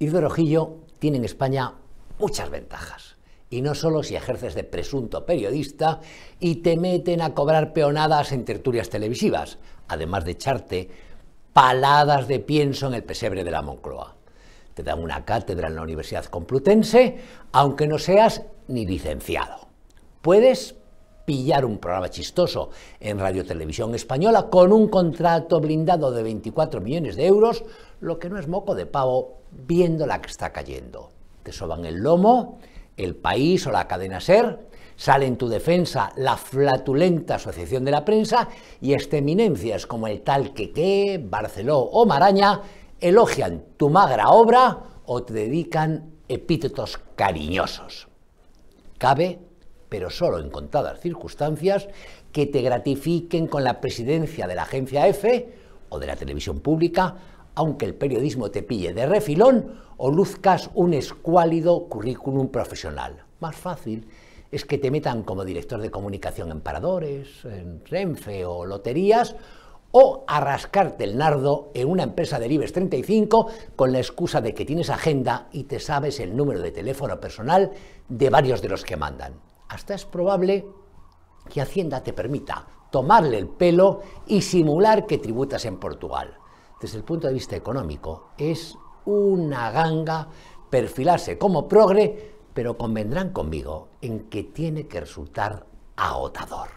Rojillo tiene en España muchas ventajas. Y no solo si ejerces de presunto periodista y te meten a cobrar peonadas en tertulias televisivas, además de echarte paladas de pienso en el pesebre de la Moncloa. Te dan una cátedra en la Universidad Complutense, aunque no seas ni licenciado. Puedes pillar un programa chistoso en Radio Televisión Española con un contrato blindado de 24 millones de euros, lo que no es moco de pavo viendo la que está cayendo. Te soban el lomo, el país o la cadena SER, sale en tu defensa la flatulenta Asociación de la Prensa y este eminencias como el tal Queque, Barceló o Maraña elogian tu magra obra o te dedican epítetos cariñosos. Cabe pero solo en contadas circunstancias, que te gratifiquen con la presidencia de la agencia EFE o de la televisión pública, aunque el periodismo te pille de refilón o luzcas un escuálido currículum profesional. Más fácil es que te metan como director de comunicación en Paradores, en Renfe o Loterías, o a rascarte el nardo en una empresa de IBEX 35 con la excusa de que tienes agenda y te sabes el número de teléfono personal de varios de los que mandan hasta es probable que Hacienda te permita tomarle el pelo y simular que tributas en Portugal. Desde el punto de vista económico, es una ganga perfilarse como progre, pero convendrán conmigo en que tiene que resultar agotador.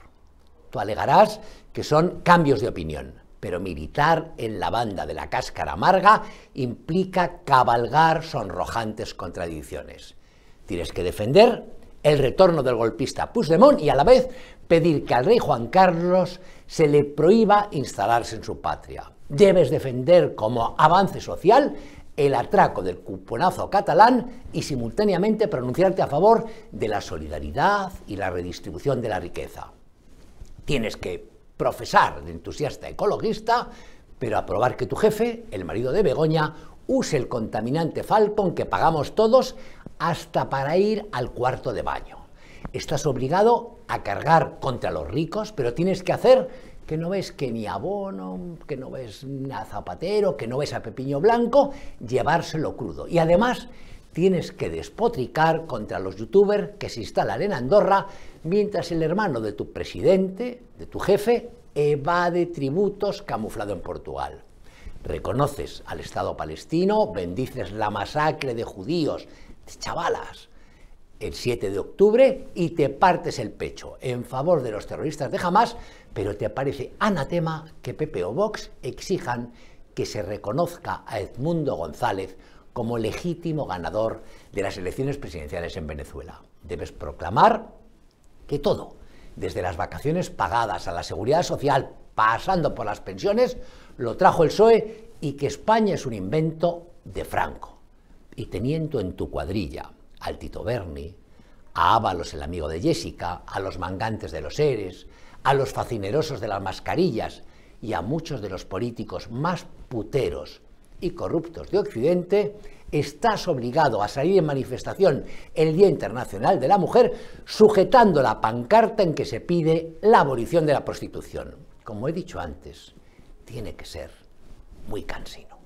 Tú alegarás que son cambios de opinión, pero militar en la banda de la cáscara amarga implica cabalgar sonrojantes contradicciones. Tienes que defender el retorno del golpista Puigdemont y a la vez pedir que al rey Juan Carlos se le prohíba instalarse en su patria. Debes defender como avance social el atraco del cuponazo catalán y simultáneamente pronunciarte a favor de la solidaridad y la redistribución de la riqueza. Tienes que profesar de entusiasta ecologista, pero aprobar que tu jefe, el marido de Begoña, use el contaminante Falcon que pagamos todos hasta para ir al cuarto de baño. Estás obligado a cargar contra los ricos, pero tienes que hacer que no ves que ni abono, que no ves a Zapatero, que no ves a Pepiño Blanco, llevárselo crudo. Y además tienes que despotricar contra los youtubers que se instalan en Andorra mientras el hermano de tu presidente, de tu jefe, evade tributos camuflado en Portugal. Reconoces al Estado palestino, bendices la masacre de judíos chavalas, el 7 de octubre y te partes el pecho en favor de los terroristas de Hamas, pero te parece anatema que PP o Vox exijan que se reconozca a Edmundo González como legítimo ganador de las elecciones presidenciales en Venezuela. Debes proclamar que todo, desde las vacaciones pagadas a la seguridad social, pasando por las pensiones, lo trajo el PSOE y que España es un invento de Franco y teniendo en tu cuadrilla al Tito Berni, a Ábalos el amigo de Jessica, a los mangantes de los Eres, a los facinerosos de las mascarillas y a muchos de los políticos más puteros y corruptos de Occidente, estás obligado a salir en manifestación el Día Internacional de la Mujer sujetando la pancarta en que se pide la abolición de la prostitución. Como he dicho antes, tiene que ser muy cansino.